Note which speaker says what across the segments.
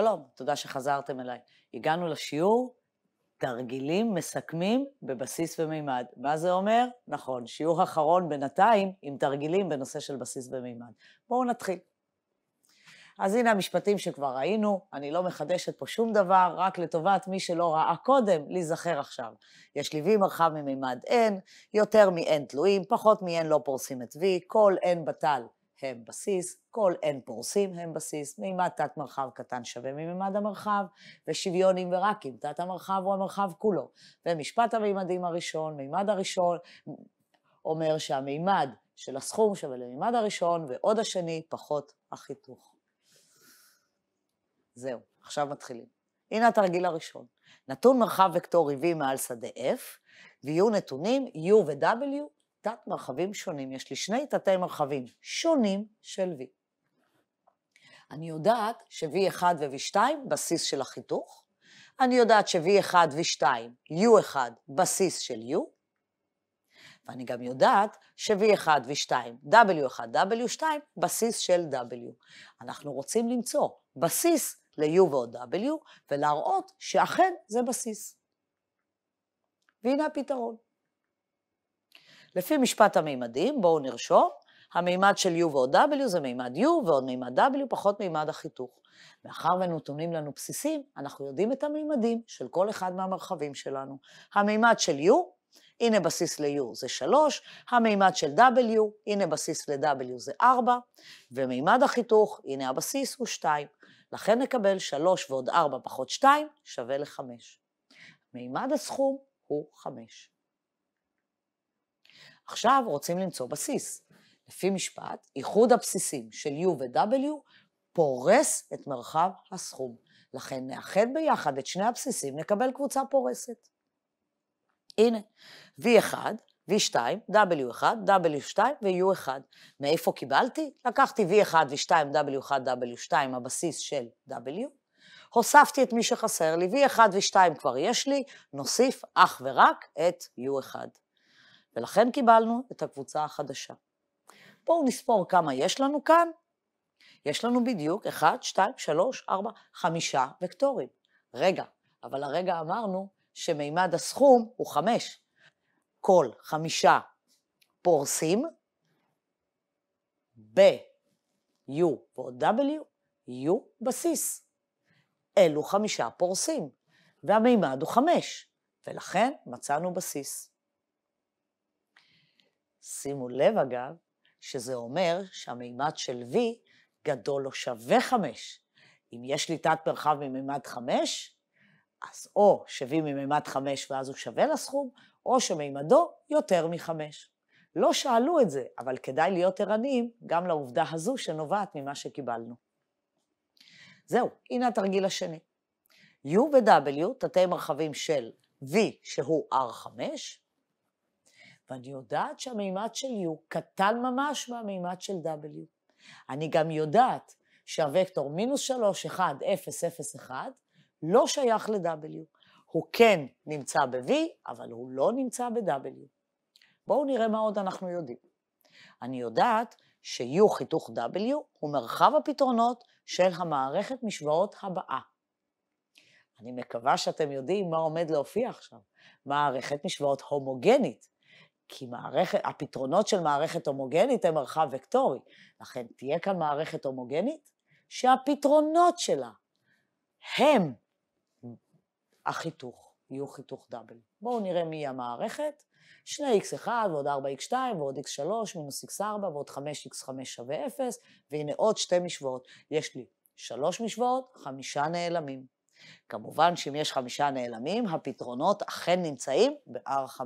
Speaker 1: שלום, תודה שחזרתם אליי. הגענו לשיעור תרגילים מסכמים בבסיס ומימד. מה זה אומר? נכון, שיעור אחרון בינתיים עם תרגילים בנושא של בסיס ומימד. בואו נתחיל. אז הנה המשפטים שכבר ראינו, אני לא מחדשת פה שום דבר, רק לטובת מי שלא ראה קודם, להיזכר עכשיו. יש לי V מרחב ממימד n, יותר מ-n תלויים, פחות מ-n לא פורסים את V, כל n בטל הם בסיס, כל n פורסים הם בסיס, מימד תת מרחב קטן שווה ממימד המרחב, ושוויון אם ורק אם תת המרחב הוא המרחב כולו. ומשפט המימדים הראשון, מימד הראשון, אומר שהמימד של הסכום שווה למימד הראשון, ועוד השני פחות החיתוך. זהו, עכשיו מתחילים. הנה התרגיל הראשון. נתון מרחב וקטור ריבי מעל שדה F, ויהיו נתונים U ו-W תת-מרחבים שונים, יש לי שני תתי-מרחבים שונים של V. אני יודעת ש-V1 ו-V2 בסיס של החיתוך, אני יודעת ש-V1 ו-2, U1 בסיס של U, ואני גם יודעת ש-V1 ו-2, W1, W2 בסיס של W. אנחנו רוצים למצוא בסיס ל-U ועוד W, ולהראות שאכן זה בסיס. והנה הפתרון. לפי משפט המימדים, בואו נרשום, המימד של U ועוד W זה מימד U ועוד מימד W פחות מימד החיתוך. מאחר ונתונים לנו בסיסים, אנחנו יודעים את המימדים של כל אחד מהמרחבים שלנו. המימד של U, הנה בסיס ל-U זה 3, המימד של W, הנה בסיס ל-W זה 4, ומימד החיתוך, הנה הבסיס הוא 2. לכן נקבל 3 ועוד 4 פחות 2 שווה ל-5. מימד הסכום הוא 5. עכשיו רוצים למצוא בסיס. לפי משפט, איחוד הבסיסים של U ו-W פורס את מרחב הסכום. לכן נאחד ביחד את שני הבסיסים, נקבל קבוצה פורסת. הנה, V1, V2, W1, W2 ו-U1. מאיפה קיבלתי? לקחתי V1, V2, W1, W2, הבסיס של W, הוספתי את מי שחסר לי, V1, ו 2 כבר יש לי, נוסיף אך ורק את U1. ולכן קיבלנו את הקבוצה החדשה. בואו נספור כמה יש לנו כאן. יש לנו בדיוק 1, 2, 3, 4, 5 וקטורים. רגע, אבל הרגע אמרנו שמימד הסכום הוא 5. כל חמישה פורסים ב-U ועוד W, U בסיס. אלו חמישה פורסים, והמימד הוא 5, ולכן מצאנו בסיס. שימו לב אגב, שזה אומר שהמימד של V גדול או שווה 5. אם יש לי תת מרחב ממימד 5, אז או ש-V ממימד 5 ואז הוא שווה לסכום, או שמימדו יותר מ-5. לא שאלו את זה, אבל כדאי להיות ערניים גם לעובדה הזו שנובעת ממה שקיבלנו. זהו, הנה התרגיל השני. U ו-W, תתי מרחבים של V שהוא R5, ואני יודעת שהמימד של U קטן ממש מהמימד של W. אני גם יודעת שהווקטור מינוס 3, 1, 0, 0, 1 לא שייך ל-W. הוא כן נמצא ב-V, אבל הוא לא נמצא ב-W. בואו נראה מה עוד אנחנו יודעים. אני יודעת ש-U חיתוך W הוא מרחב הפתרונות של המערכת משוואות הבאה. אני מקווה שאתם יודעים מה עומד להופיע עכשיו, מערכת משוואות הומוגנית, כי מערכת, הפתרונות של מערכת הומוגנית הם מרחב וקטורי. לכן תהיה כאן מערכת הומוגנית שהפתרונות שלה הם החיתוך, יהיו חיתוך דאבל. בואו נראה מי המערכת, 2x1 ועוד 4x2 ועוד x3 מינוס x4 ועוד 5x5 שווה 0, והנה עוד שתי משוואות. יש לי שלוש משוואות, חמישה נעלמים. כמובן שאם יש חמישה נעלמים, הפתרונות אכן נמצאים ב-R5.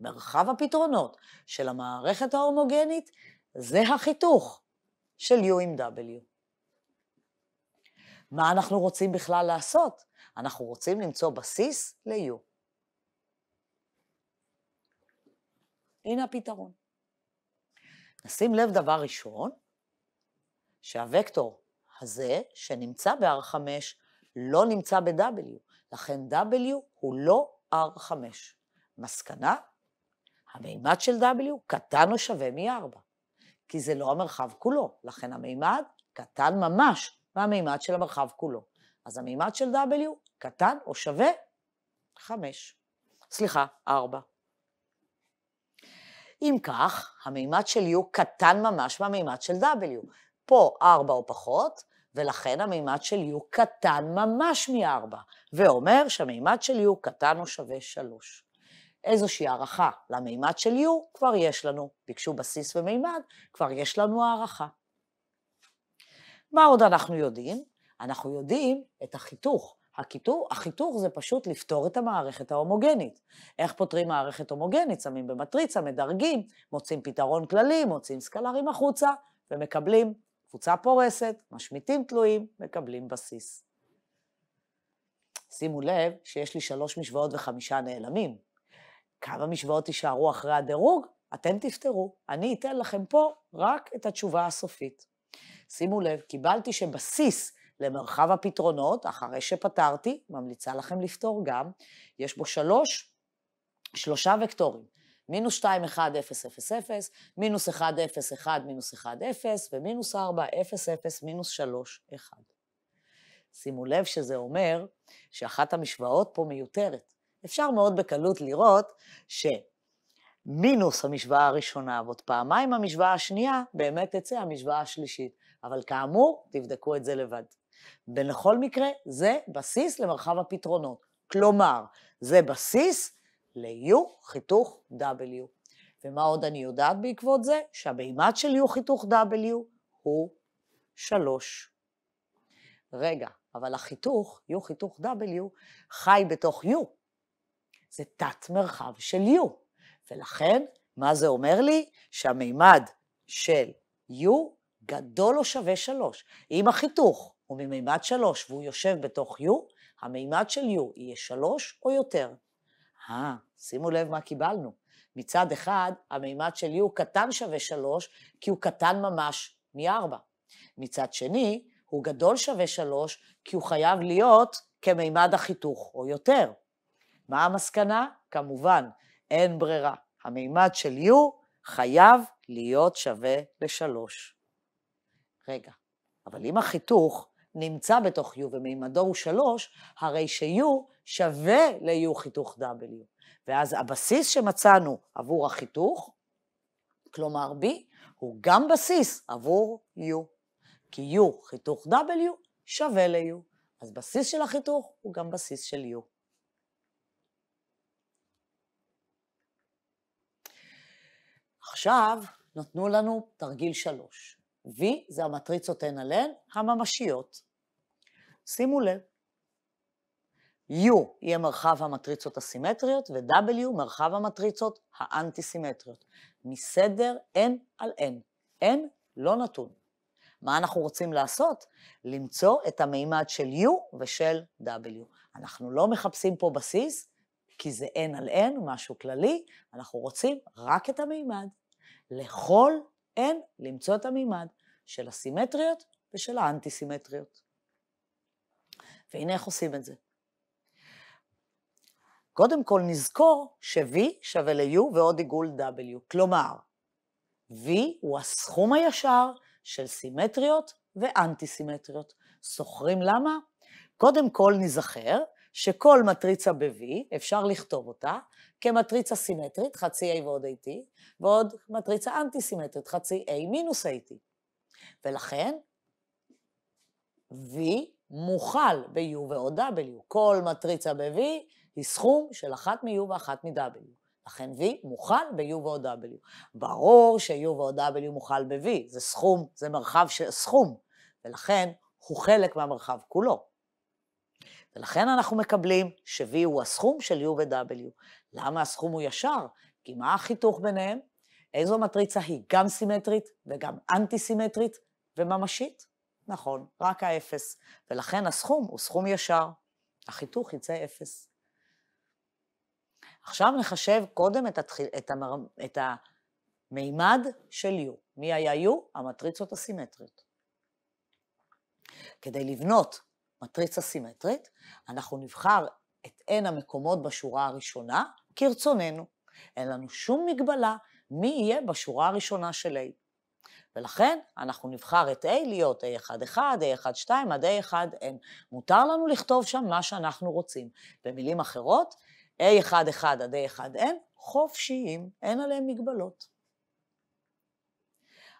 Speaker 1: מרחב הפתרונות של המערכת ההומוגנית זה החיתוך של U עם W. מה אנחנו רוצים בכלל לעשות? אנחנו רוצים למצוא בסיס ל-U. הנה הפתרון. נשים לב דבר ראשון, שהווקטור הזה שנמצא ב-R5 לא נמצא ב-W, לכן W הוא לא R5. מסקנה, המימד של W קטן או שווה מ-4, כי זה לא המרחב כולו, לכן המימד קטן ממש מהמימד של המרחב כולו. אז המימד של W קטן או שווה 5. סליחה, 4. אם כך, המימד של U קטן ממש מהמימד של W. פה 4 או פחות, ולכן המימד של U קטן ממש מ-4, ואומר שהמימד של U קטן או שווה 3. איזושהי הערכה למימד של U, כבר יש לנו. ביקשו בסיס ומימד, כבר יש לנו הערכה. מה עוד אנחנו יודעים? אנחנו יודעים את החיתוך. החיתוך, החיתוך זה פשוט לפתור את המערכת ההומוגנית. איך פותרים מערכת הומוגנית? שמים במטריצה, מדרגים, מוצאים פתרון כללי, מוצאים סקלרים החוצה, ומקבלים קבוצה פורסת, משמיטים תלויים, מקבלים בסיס. שימו לב שיש לי שלוש משוואות וחמישה נעלמים. כמה משוואות יישארו אחרי הדירוג? אתם תפתרו. אני אתן לכם פה רק את התשובה הסופית. שימו לב, קיבלתי שבסיס למרחב הפתרונות, אחרי שפתרתי, ממליצה לכם לפתור גם, יש בו שלוש, שלושה וקטורים. מינוס 2, 1, 0, 0, 0, מינוס 1, 0, 1, מינוס 1, 0, ומינוס 4, 0, 0, מינוס 3, 1. שימו לב שזה אומר שאחת המשוואות פה מיותרת. אפשר מאוד בקלות לראות שמינוס המשוואה הראשונה ועוד פעמיים המשוואה השנייה, באמת תצא המשוואה השלישית. אבל כאמור, תבדקו את זה לבד. בכל מקרה, זה בסיס למרחב הפתרונות. כלומר, זה בסיס ל-U חיתוך W. ומה עוד אני יודעת בעקבות זה? שהמימד של U חיתוך W הוא 3. רגע, אבל החיתוך, U חיתוך W, חי בתוך U, זה תת-מרחב של U. ולכן, מה זה אומר לי? שהמימד של U גדול או שווה 3. אם החיתוך הוא ממימד 3 והוא יושב בתוך U, המימד של U יהיה 3 או יותר. אה, שימו לב מה קיבלנו. מצד אחד, המימד של U קטן שווה 3, כי הוא קטן ממש מ-4. מצד שני, הוא גדול שווה 3, כי הוא חייב להיות כמימד החיתוך או יותר. מה המסקנה? כמובן, אין ברירה. המימד של U חייב להיות שווה לשלוש. רגע, אבל אם החיתוך נמצא בתוך U ומימדו הוא שלוש, הרי ש-U שווה ל-U חיתוך W. ואז הבסיס שמצאנו עבור החיתוך, כלומר B, הוא גם בסיס עבור U. כי U חיתוך W שווה ל-U. אז בסיס של החיתוך הוא גם בסיס של U. עכשיו נתנו לנו תרגיל שלוש. V זה המטריצות הן עליהן הממשיות. שימו לב, U יהיה מרחב המטריצות הסימטריות ו-W מרחב המטריצות האנטי-סימטריות. מסדר N על N. N לא נתון. מה אנחנו רוצים לעשות? למצוא את המימד של U ושל W. אנחנו לא מחפשים פה בסיס, כי זה N על N, משהו כללי, אנחנו רוצים רק את המימד. לכל N למצוא את המימד של הסימטריות ושל האנטי-סימטריות. והנה איך עושים את זה. קודם כל נזכור ש-V שווה ל-U ועוד עיגול W. כלומר, V הוא הסכום הישר של סימטריות ואנטי-סימטריות. זוכרים למה? קודם כל נזכר שכל מטריצה ב-V, אפשר לכתוב אותה כמטריצה סימטרית, חצי A ועוד AT, ועוד מטריצה אנטי-סימטרית, חצי A מינוס AT. ולכן, V מוכל ב-U ועוד W. כל מטריצה ב-V היא סכום של אחת מ-U ואחת מ-W. לכן V מוכל ב-U ועוד W. ברור ש-U ועוד W מוכל ב-V, זה סכום, זה מרחב של סכום, ולכן הוא חלק מהמרחב כולו. ולכן אנחנו מקבלים ש-V הוא הסכום של U ו-W. למה הסכום הוא ישר? כי מה החיתוך ביניהם? איזו מטריצה היא גם סימטרית וגם אנטי-סימטרית וממשית? נכון, רק האפס. ולכן הסכום הוא סכום ישר. החיתוך יצא אפס. עכשיו נחשב קודם את, התחיל, את, המר, את המימד של U. מי היה U? המטריצות הסימטריות. כדי לבנות מטריצה סימטרית, אנחנו נבחר את N המקומות בשורה הראשונה כרצוננו. אין לנו שום מגבלה מי יהיה בשורה הראשונה של A. ולכן אנחנו נבחר את A להיות A11, A12 עד A1N. מותר לנו לכתוב שם מה שאנחנו רוצים. במילים אחרות, A11 עד A1N חופשיים, אין עליהם מגבלות.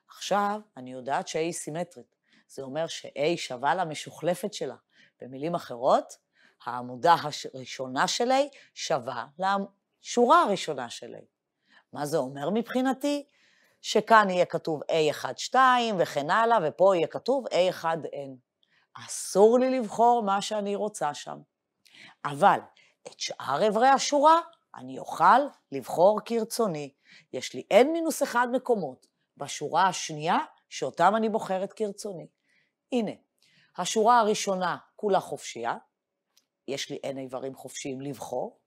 Speaker 1: עכשיו, אני יודעת ש-A סימטרית. זה אומר ש-A שווה למשוחלפת שלה. במילים אחרות, העמודה הראשונה שלי שווה לשורה הראשונה שלי. מה זה אומר מבחינתי? שכאן יהיה כתוב A1-2 וכן הלאה, ופה יהיה כתוב A1-N. אסור לי לבחור מה שאני רוצה שם. אבל את שאר אברי השורה אני אוכל לבחור כרצוני. יש לי n מינוס 1 מקומות בשורה השנייה שאותם אני בוחרת כרצוני. הנה, השורה הראשונה כולה חופשייה, יש לי אין איברים חופשיים לבחור.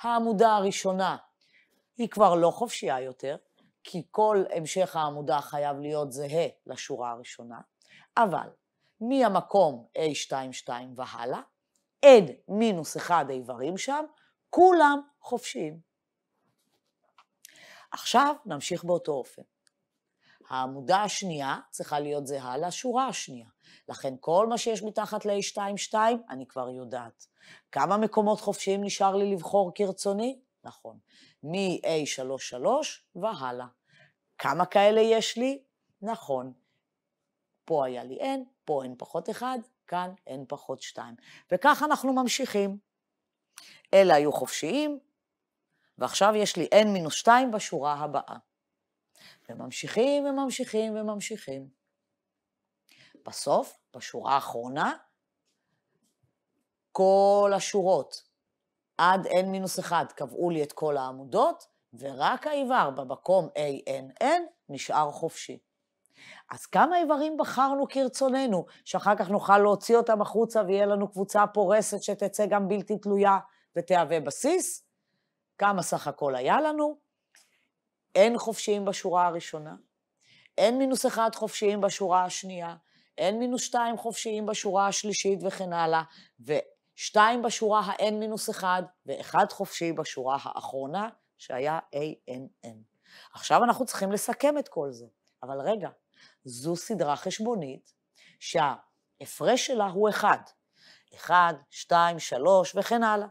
Speaker 1: העמודה הראשונה היא כבר לא חופשייה יותר, כי כל המשך העמודה חייב להיות זהה לשורה הראשונה, אבל מהמקום A22 והלאה, עד מינוס אחד איברים שם, כולם חופשיים. עכשיו נמשיך באותו אופן. העמודה השנייה צריכה להיות זהה לשורה השנייה. לכן כל מה שיש מתחת ל a 2 2 אני כבר יודעת. כמה מקומות חופשיים נשאר לי לבחור כרצוני? נכון. מ a 3 3 והלאה. כמה כאלה יש לי? נכון. פה היה לי n, פה n פחות 1, כאן n פחות 2. וכך אנחנו ממשיכים. אלה היו חופשיים, ועכשיו יש לי n מינוס 2 בשורה הבאה. וממשיכים וממשיכים וממשיכים. בסוף, בשורה האחרונה, כל השורות עד n מינוס 1 קבעו לי את כל העמודות, ורק האיבר במקום ANN נשאר חופשי. אז כמה איברים בחרנו כרצוננו, שאחר כך נוכל להוציא אותם החוצה ויהיה לנו קבוצה פורסת שתצא גם בלתי תלויה ותהווה בסיס? כמה סך הכל היה לנו? אין חופשיים בשורה הראשונה, אין מינוס אחד חופשיים בשורה השנייה, אין מינוס שתיים חופשיים בשורה השלישית וכן הלאה, ושתיים בשורה ה-n מינוס אחד, ואחד חופשי בשורה האחרונה, שהיה ANN. עכשיו אנחנו צריכים לסכם את כל זה, אבל רגע, זו סדרה חשבונית שההפרש שלה הוא 1. 1, 2, 3 וכן הלאה.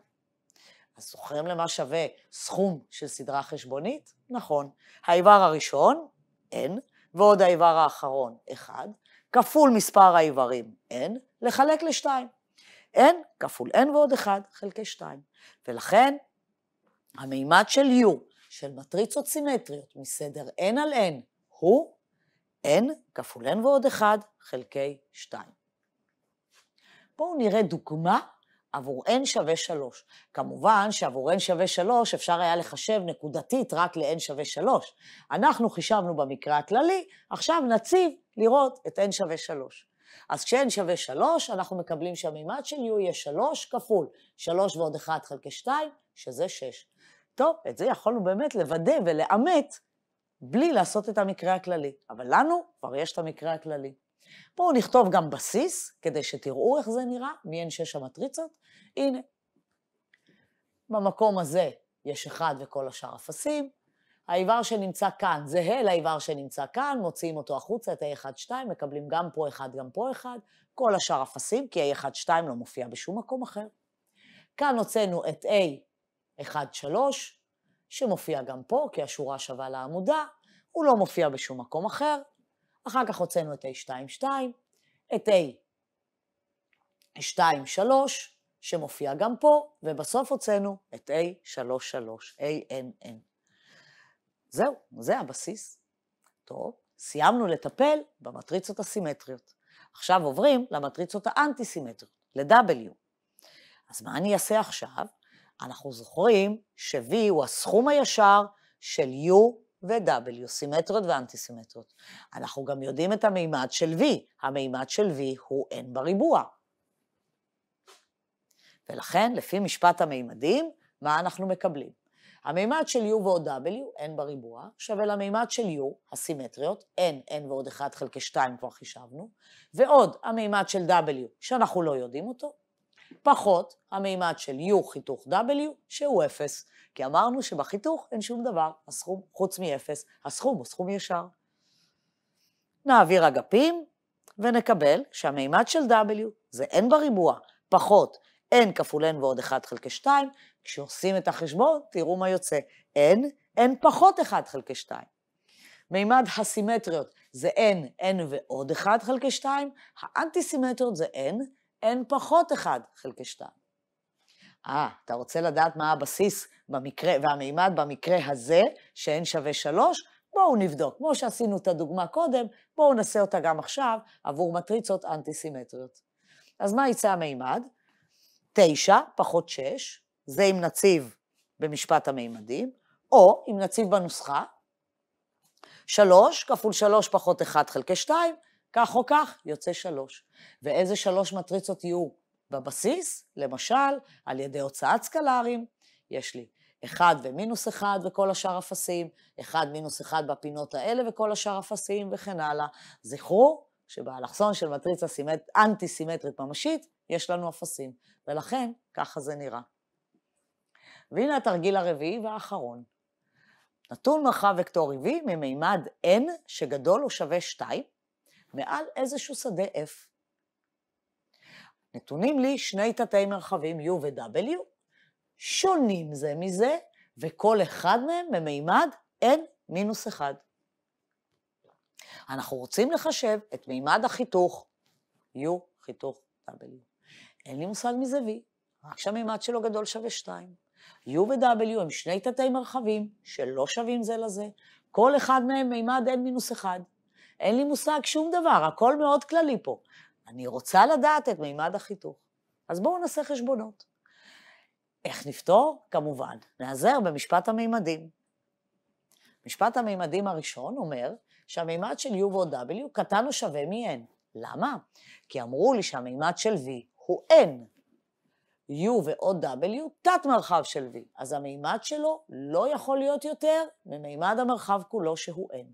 Speaker 1: אז זוכרים למה שווה סכום של סדרה חשבונית? נכון. האיבר הראשון, n, ועוד האיבר האחרון, 1, כפול מספר האיברים, n, לחלק ל-2. n כפול n ועוד 1 חלקי 2. ולכן, המימד של u, של מטריצות סימטריות מסדר n על n, הוא n כפול n ועוד 1 חלקי 2. בואו נראה דוגמה עבור n שווה 3. כמובן שעבור n שווה 3 אפשר היה לחשב נקודתית רק ל-n שווה 3. אנחנו חישבנו במקרה הכללי, עכשיו נציב לראות את n שווה 3. אז כש-n שווה 3, אנחנו מקבלים שהמימד של u יהיה 3 כפול 3 ועוד 1 חלקי 2, שזה 6. טוב, את זה יכולנו באמת לוודא ולאמת בלי לעשות את המקרה הכללי, אבל לנו כבר יש את המקרה הכללי. בואו נכתוב גם בסיס, כדי שתראו איך זה נראה, מי הן שש המטריצות. הנה, במקום הזה יש אחד וכל השאר אפסים. האיבר שנמצא כאן זהה לאיבר שנמצא כאן, מוציאים אותו החוצה, את ה-1-2, מקבלים גם פה אחד, גם פה אחד, כל השאר אפסים, כי ה-1-2 לא מופיע בשום מקום אחר. כאן הוצאנו את A1-3, שמופיע גם פה, כי השורה שווה לעמודה, הוא לא מופיע בשום מקום אחר. אחר כך הוצאנו את A2-2, את A2-3, שמופיע גם פה, ובסוף הוצאנו את A33, 3 ANN. זהו, זה הבסיס. טוב, סיימנו לטפל במטריצות הסימטריות. עכשיו עוברים למטריצות האנטי-סימטריות, ל-W. אז מה אני אעשה עכשיו? אנחנו זוכרים ש-V הוא הסכום הישר של U ו-W, סימטריות ואנטי-סימטריות. אנחנו גם יודעים את המימד של V, המימד של V הוא N בריבוע. ולכן, לפי משפט המימדים, מה אנחנו מקבלים? המימד של U ועוד W, N בריבוע, שווה למימד של U, הסימטריות, N, N ועוד 1 חלקי 2 כבר חישבנו, ועוד המימד של W, שאנחנו לא יודעים אותו, פחות המימד של U חיתוך W, שהוא 0, כי אמרנו שבחיתוך אין שום דבר, הסכום חוץ מ-0, הסכום הוא סכום ישר. נעביר אגפים ונקבל שהמימד של W זה n בריבוע פחות n כפול n ועוד 1 חלקי 2, כשעושים את החשבון תראו מה יוצא, n, n פחות 1 חלקי 2. מימד הסימטריות זה n, n ועוד 1 חלקי 2, האנטי סימטריות זה n, n פחות 1 חלקי 2. אה, אתה רוצה לדעת מה הבסיס במקרה, והמימד במקרה הזה, ש-n שווה 3? בואו נבדוק. כמו שעשינו את הדוגמה קודם, בואו נעשה אותה גם עכשיו עבור מטריצות אנטי-סימטריות. אז מה יצא המימד? 9 פחות 6, זה אם נציב במשפט המימדים, או אם נציב בנוסחה, 3 כפול 3 פחות 1 חלקי 2, כך או כך, יוצא שלוש. ואיזה שלוש מטריצות יהיו בבסיס? למשל, על ידי הוצאת סקלרים, יש לי אחד ומינוס אחד וכל השאר אפסים, אחד מינוס אחד בפינות האלה וכל השאר אפסים וכן הלאה. זכרו שבאלכסון של מטריצה סימט... אנטי-סימטרית ממשית, יש לנו אפסים, ולכן ככה זה נראה. והנה התרגיל הרביעי והאחרון. נתון מרחב וקטורי V ממימד n שגדול או שווה 2, מעל איזשהו שדה F. נתונים לי שני תתי מרחבים U ו-W, שונים זה מזה, וכל אחד מהם במימד N מינוס 1. אנחנו רוצים לחשב את מימד החיתוך, U חיתוך W. אין לי מושג מזה V, רק שהמימד שלו גדול שווה 2. U ו-W הם שני תתי מרחבים שלא שווים זה לזה, כל אחד מהם מימד N מינוס 1. אין לי מושג שום דבר, הכל מאוד כללי פה. אני רוצה לדעת את מימד החיתוך. אז בואו נעשה חשבונות. איך נפתור? כמובן, נעזר במשפט המימדים. משפט המימדים הראשון אומר שהמימד של U ועוד W קטן או שווה מ-N. למה? כי אמרו לי שהמימד של V הוא N. U ועוד W תת מרחב של V, אז המימד שלו לא יכול להיות יותר ממימד המרחב כולו שהוא N.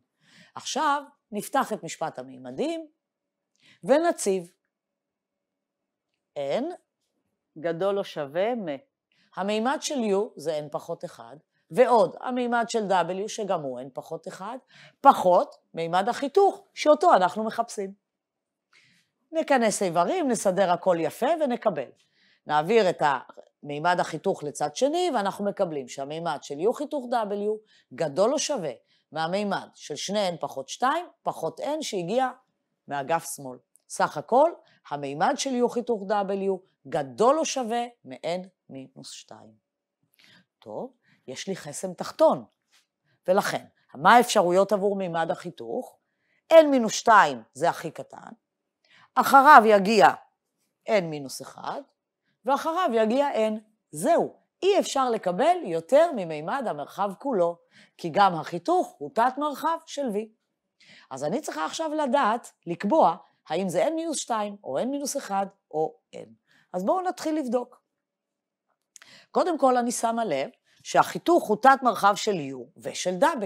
Speaker 1: עכשיו, נפתח את משפט המימדים ונציב. n גדול או שווה מ. המימד של u זה n פחות 1, ועוד המימד של w שגם הוא n פחות 1, פחות מימד החיתוך שאותו אנחנו מחפשים. נכנס איברים, נסדר הכל יפה ונקבל. נעביר את מימד החיתוך לצד שני, ואנחנו מקבלים שהמימד של u חיתוך w גדול או שווה מהמימד של שני n פחות 2 פחות n שהגיע מאגף שמאל. סך הכל, המימד של u חיתוך w גדול או שווה מ-n מינוס 2. טוב, יש לי חסם תחתון, ולכן, מה האפשרויות עבור מימד החיתוך? n מינוס 2 זה הכי קטן, אחריו יגיע n מינוס 1, ואחריו יגיע n. זהו, אי אפשר לקבל יותר ממימד המרחב כולו, כי גם החיתוך הוא תת-מרחב של V. אז אני צריכה עכשיו לדעת, לקבוע, האם זה n מינוס 2, או n מינוס 1, או n. אז בואו נתחיל לבדוק. קודם כל, אני שמה לב שהחיתוך הוא תת-מרחב של U ושל W.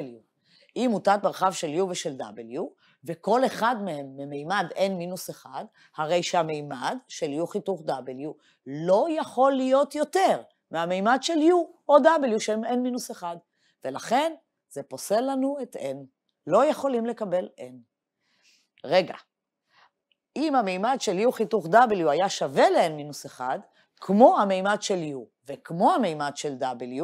Speaker 1: אם הוא תת-מרחב של U ושל W, וכל אחד מהם ממימד n מינוס 1, הרי שהמימד של U חיתוך W לא יכול להיות יותר מהמימד של U או W שהם n מינוס 1, ולכן זה פוסל לנו את n. לא יכולים לקבל n. רגע, אם המימד של U חיתוך W היה שווה ל-n מינוס 1, כמו המימד של U וכמו המימד של W,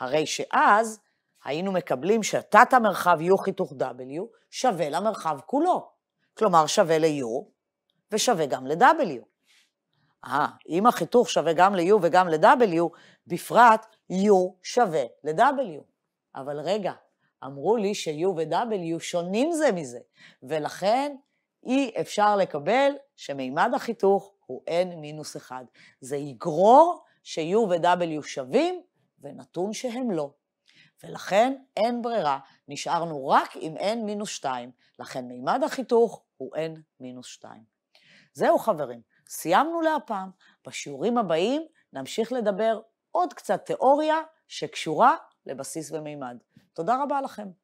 Speaker 1: הרי שאז היינו מקבלים שתת המרחב U חיתוך W שווה למרחב כולו. כלומר, שווה ל-U ושווה גם ל-W. אה, אם החיתוך שווה גם ל-U וגם ל-W, בפרט U שווה ל-W. אבל רגע, אמרו לי ש-U ו-W שונים זה מזה, ולכן אי אפשר לקבל שמימד החיתוך הוא n מינוס 1. זה יגרור ש-U ו-W שווים, ונתון שהם לא. ולכן אין ברירה, נשארנו רק עם n מינוס 2, לכן מימד החיתוך הוא n מינוס 2. זהו חברים, סיימנו להפעם. בשיעורים הבאים נמשיך לדבר עוד קצת תיאוריה שקשורה לבסיס ומימד. תודה רבה לכם.